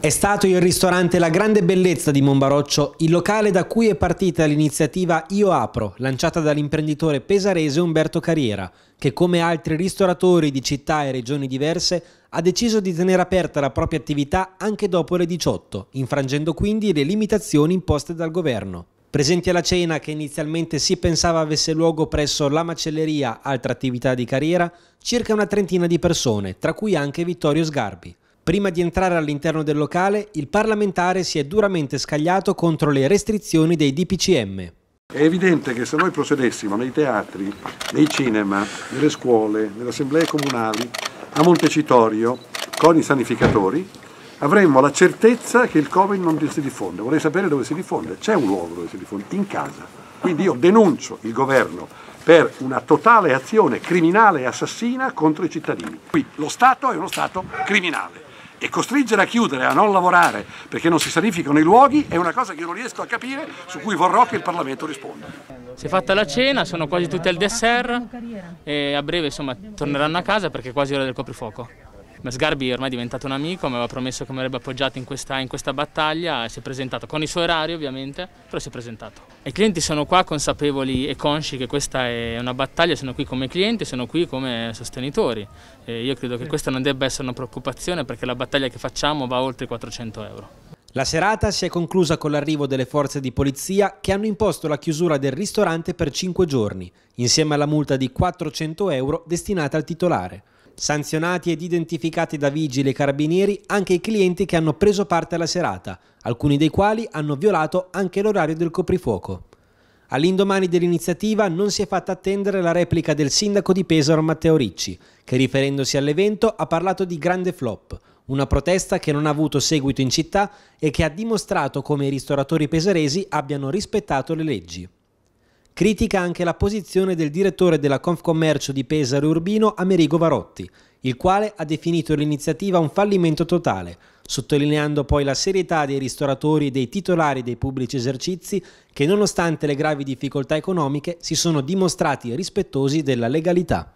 È stato il ristorante La Grande Bellezza di Monbaroccio il locale da cui è partita l'iniziativa Io Apro, lanciata dall'imprenditore pesarese Umberto Carriera, che come altri ristoratori di città e regioni diverse ha deciso di tenere aperta la propria attività anche dopo le 18, infrangendo quindi le limitazioni imposte dal governo. Presenti alla cena che inizialmente si pensava avesse luogo presso la macelleria, altra attività di carriera, circa una trentina di persone, tra cui anche Vittorio Sgarbi. Prima di entrare all'interno del locale, il parlamentare si è duramente scagliato contro le restrizioni dei DPCM. È evidente che se noi procedessimo nei teatri, nei cinema, nelle scuole, nelle assemblee comunali, a Montecitorio, con i sanificatori, avremmo la certezza che il Covid non si diffonde. Vorrei sapere dove si diffonde. C'è un luogo dove si diffonde, in casa. Quindi io denuncio il governo per una totale azione criminale e assassina contro i cittadini. Qui lo Stato è uno Stato criminale e costringere a chiudere, a non lavorare perché non si sanificano i luoghi è una cosa che io non riesco a capire, su cui vorrò che il Parlamento risponda. Si è fatta la cena, sono quasi tutti al dessert e a breve insomma torneranno a casa perché è quasi ora del coprifuoco. Masgarbi ormai è diventato un amico, mi aveva promesso che mi avrebbe appoggiato in questa, in questa battaglia e si è presentato con i suoi orari ovviamente, però si è presentato. I clienti sono qua consapevoli e consci che questa è una battaglia, sono qui come clienti, sono qui come sostenitori. E io credo che questa non debba essere una preoccupazione perché la battaglia che facciamo va oltre i 400 euro. La serata si è conclusa con l'arrivo delle forze di polizia che hanno imposto la chiusura del ristorante per 5 giorni, insieme alla multa di 400 euro destinata al titolare. Sanzionati ed identificati da vigili e carabinieri anche i clienti che hanno preso parte alla serata, alcuni dei quali hanno violato anche l'orario del coprifuoco. All'indomani dell'iniziativa non si è fatta attendere la replica del sindaco di Pesaro Matteo Ricci, che riferendosi all'evento ha parlato di grande flop, una protesta che non ha avuto seguito in città e che ha dimostrato come i ristoratori pesaresi abbiano rispettato le leggi. Critica anche la posizione del direttore della Confcommercio di Pesaro Urbino Amerigo Varotti, il quale ha definito l'iniziativa un fallimento totale, sottolineando poi la serietà dei ristoratori e dei titolari dei pubblici esercizi che nonostante le gravi difficoltà economiche si sono dimostrati rispettosi della legalità.